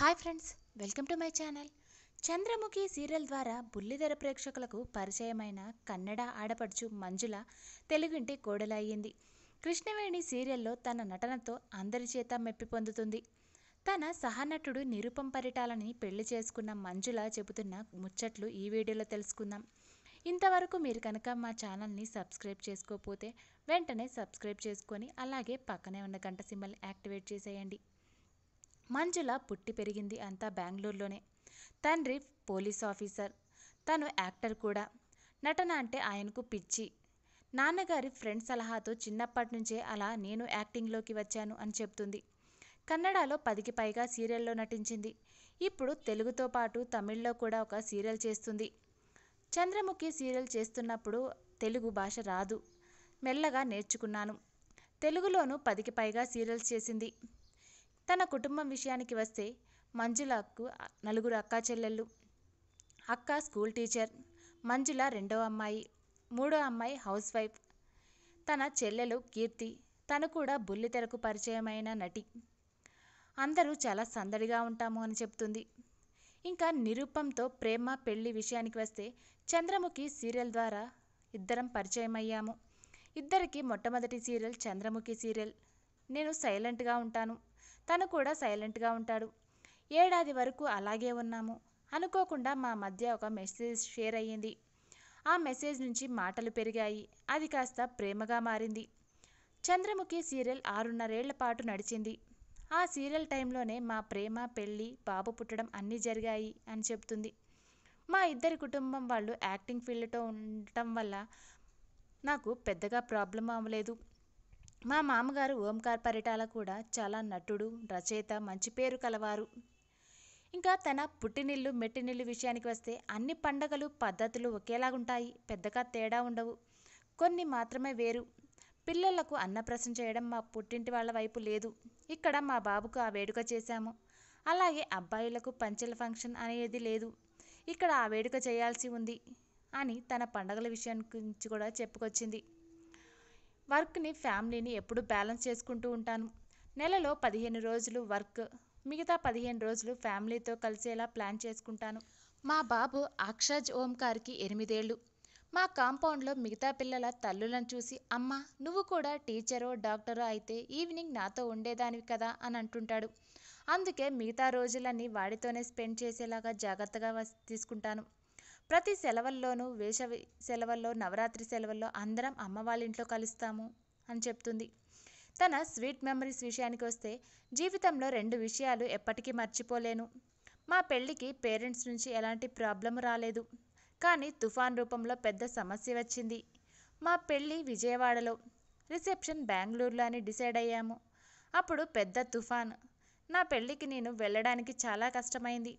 hi friends welcome to my channel Chandramukhi serial ద్వారా బుల్లిధర ప్రేక్షకులకు పరిచయమైన కన్నడ ఆడపడుచు మంజుల తెలుగింటి కోడలయ్యింది కృష్ణవేణి సీరియల్లో తన నటనతో అందరి చేత మెప్పి పొందుతుంది తన సహనటుడు నిరుపం పరిటాలని పెళ్లి చేసుకున్న మంజుల చెబుతున్న ముచ్చట్లు ఈ వీడియోలో తెలుసుకుందాం ఇంతవరకు మీరు కనుక మా ఛానల్ని సబ్స్క్రైబ్ చేసుకోకపోతే వెంటనే సబ్స్క్రైబ్ చేసుకొని అలాగే పక్కనే ఉన్న గంట సింబల్ యాక్టివేట్ చేసేయండి మంజుల పుట్టి పెరిగింది అంతా బెంగళూరులోనే తండ్రి పోలీస్ ఆఫీసర్ తను యాక్టర్ కూడా నటన అంటే ఆయనకు పిచ్చి నాన్నగారి ఫ్రెండ్ సలహాతో చిన్నప్పటి నుంచే అలా నేను యాక్టింగ్లోకి వచ్చాను అని చెప్తుంది కన్నడలో పదికి పైగా సీరియల్లో నటించింది ఇప్పుడు తెలుగుతో పాటు తమిళ్లో కూడా ఒక సీరియల్ చేస్తుంది చంద్రముఖి సీరియల్ చేస్తున్నప్పుడు తెలుగు భాష రాదు మెల్లగా నేర్చుకున్నాను తెలుగులోనూ పదికి పైగా సీరియల్స్ చేసింది తన కుటుంబం విషయానికి వస్తే మంజులకు నలుగురు అక్కా చెల్లెళ్ళు అక్క స్కూల్ టీచర్ మంజుల రెండో అమ్మాయి మూడో అమ్మాయి హౌస్ వైఫ్ తన చెల్లెలు కీర్తి తను కూడా బుల్లితెరకు పరిచయమైన నటి అందరూ చాలా సందడిగా ఉంటాము అని చెప్తుంది ఇంకా నిరూపంతో ప్రేమ పెళ్లి విషయానికి వస్తే చంద్రముఖి సీరియల్ ద్వారా ఇద్దరం పరిచయం అయ్యాము ఇద్దరికి మొట్టమొదటి సీరియల్ చంద్రముఖి సీరియల్ నేను సైలెంట్గా ఉంటాను తను కూడా సైలెంట్గా ఉంటాడు ఏడాది వరకు అలాగే ఉన్నాము అనుకోకుండా మా మధ్య ఒక మెసేజ్ షేర్ అయ్యింది ఆ మెసేజ్ నుంచి మాటలు పెరిగాయి అది కాస్త ప్రేమగా మారింది చంద్రముఖి సీరియల్ ఆరున్నరేళ్ల పాటు నడిచింది ఆ సీరియల్ టైంలోనే మా ప్రేమ పెళ్ళి బాబు పుట్టడం అన్నీ జరిగాయి అని చెప్తుంది మా ఇద్దరి కుటుంబం వాళ్ళు యాక్టింగ్ ఫీల్డ్తో ఉండటం వల్ల నాకు పెద్దగా ప్రాబ్లం అవ్వలేదు మా మామగారు ఓంకార్ పరిటాల కూడా చాలా నటుడు రచయిత మంచి పేరు కలవారు ఇంకా తన పుట్టినిల్లు మెట్టినిల్లు విషయానికి వస్తే అన్ని పండగలు పద్ధతులు ఒకేలాగుంటాయి పెద్దగా తేడా ఉండవు కొన్ని మాత్రమే వేరు పిల్లలకు అన్నప్రసం చేయడం మా పుట్టింటి వాళ్ళ వైపు లేదు ఇక్కడ మా బాబుకు ఆ వేడుక చేశాము అలాగే అబ్బాయిలకు పంచెల ఫంక్షన్ అనేది లేదు ఇక్కడ ఆ వేడుక చేయాల్సి ఉంది అని తన పండగల విషయం గురించి కూడా చెప్పుకొచ్చింది వర్క్ని ఫ్యామిలీని ఎప్పుడు బ్యాలెన్స్ చేసుకుంటూ ఉంటాను నెలలో పదిహేను రోజులు వర్క్ మిగతా పదిహేను రోజులు ఫ్యామిలీతో కలిసేలా ప్లాన్ చేసుకుంటాను మా బాబు అక్షజ్ ఓంకార్కి ఎనిమిదేళ్ళు మా కాంపౌండ్లో మిగతా పిల్లల తల్లులను చూసి అమ్మ నువ్వు కూడా టీచరో డాక్టరో అయితే ఈవినింగ్ నాతో ఉండేదానివి కదా అని అంటుంటాడు అందుకే మిగతా రోజులన్నీ వాడితోనే స్పెండ్ చేసేలాగా జాగ్రత్తగా తీసుకుంటాను ప్రతి సెలవుల్లోనూ వేసవి సెలవుల్లో నవరాత్రి సెలవుల్లో అందరం అమ్మ వాళ్ళ ఇంట్లో కలుస్తాము అని చెప్తుంది తన స్వీట్ మెమరీస్ విషయానికి వస్తే జీవితంలో రెండు విషయాలు ఎప్పటికీ మర్చిపోలేను మా పెళ్ళికి పేరెంట్స్ నుంచి ఎలాంటి ప్రాబ్లం రాలేదు కానీ తుఫాన్ రూపంలో పెద్ద సమస్య వచ్చింది మా పెళ్ళి విజయవాడలో రిసెప్షన్ బెంగళూరులో అని డిసైడ్ అయ్యాము అప్పుడు పెద్ద తుఫాన్ నా పెళ్ళికి నేను వెళ్ళడానికి చాలా కష్టమైంది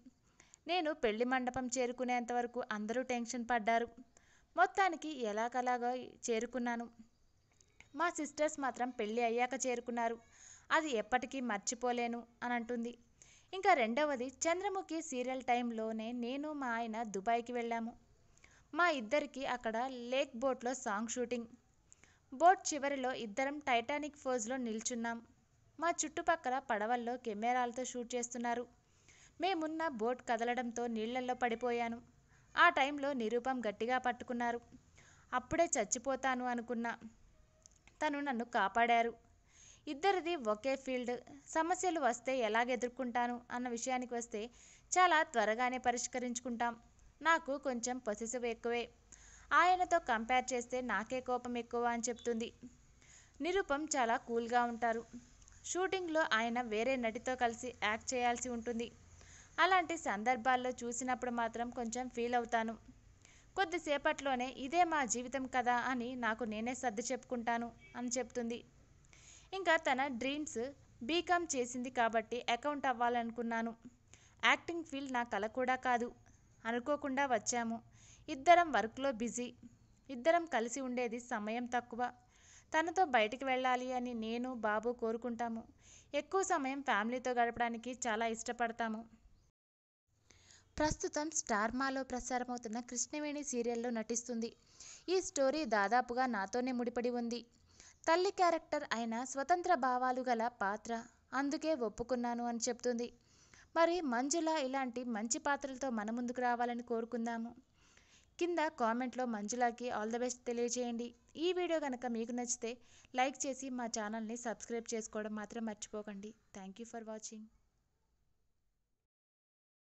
నేను పెళ్లి మండపం చేరుకునేంత వరకు అందరూ టెన్షన్ పడ్డారు మొత్తానికి ఎలాగలాగా చేరుకున్నాను మా సిస్టర్స్ మాత్రం పెళ్ళి అయ్యాక చేరుకున్నారు అది ఎప్పటికీ మర్చిపోలేను అని అంటుంది ఇంకా రెండవది చంద్రముఖి సీరియల్ టైంలోనే నేను మా ఆయన దుబాయ్కి వెళ్ళాము మా ఇద్దరికి అక్కడ లేక్ బోట్లో సాంగ్ షూటింగ్ బోట్ చివరిలో ఇద్దరం టైటానిక్ ఫోజ్లో నిల్చున్నాం మా చుట్టుపక్కల పడవల్లో కెమెరాలతో షూట్ చేస్తున్నారు మేమున్న బోట్ కదలడంతో నీళ్లలో పడిపోయాను ఆ టైంలో నిరూపం గట్టిగా పట్టుకున్నారు అప్పుడే చచ్చిపోతాను అనుకున్నా తను నన్ను కాపాడారు ఇద్దరిది ఒకే ఫీల్డ్ సమస్యలు వస్తే ఎలాగెదుర్కొంటాను అన్న విషయానికి వస్తే చాలా త్వరగానే పరిష్కరించుకుంటాం నాకు కొంచెం పసిసు ఎక్కువే ఆయనతో కంపేర్ చేస్తే నాకే కోపం ఎక్కువ అని చెప్తుంది నిరూపం చాలా కూల్గా ఉంటారు షూటింగ్లో ఆయన వేరే నటితో కలిసి యాక్ట్ చేయాల్సి ఉంటుంది అలాంటి సందర్భాల్లో చూసినప్పుడు మాత్రం కొంచెం ఫీల్ అవుతాను కొద్దిసేపట్లోనే ఇదే మా జీవితం కదా అని నాకు నేనే సర్ది చెప్పుకుంటాను అని చెప్తుంది ఇంకా తన డ్రీమ్స్ బీకామ్ చేసింది కాబట్టి అకౌంట్ అవ్వాలనుకున్నాను యాక్టింగ్ ఫీల్డ్ నా కల కూడా కాదు అనుకోకుండా వచ్చాము ఇద్దరం వర్క్లో బిజీ ఇద్దరం కలిసి ఉండేది సమయం తక్కువ తనతో బయటికి వెళ్ళాలి అని నేను బాబు కోరుకుంటాము ఎక్కువ సమయం ఫ్యామిలీతో గడపడానికి చాలా ఇష్టపడతాము ప్రస్తుతం స్టార్మాలో ప్రసారమవుతున్న కృష్ణవేణి సీరియల్లో నటిస్తుంది ఈ స్టోరీ దాదాపుగా నాతోనే ముడిపడి ఉంది తల్లి క్యారెక్టర్ అయిన స్వతంత్ర భావాలు గల పాత్ర అందుకే ఒప్పుకున్నాను అని చెప్తుంది మరి మంజుల ఇలాంటి మంచి పాత్రలతో మన ముందుకు రావాలని కోరుకుందాము కింద కామెంట్లో మంజులాకి ఆల్ ద బెస్ట్ తెలియజేయండి ఈ వీడియో కనుక మీకు నచ్చితే లైక్ చేసి మా ఛానల్ని సబ్స్క్రైబ్ చేసుకోవడం మాత్రం మర్చిపోకండి థ్యాంక్ యూ ఫర్ వాచింగ్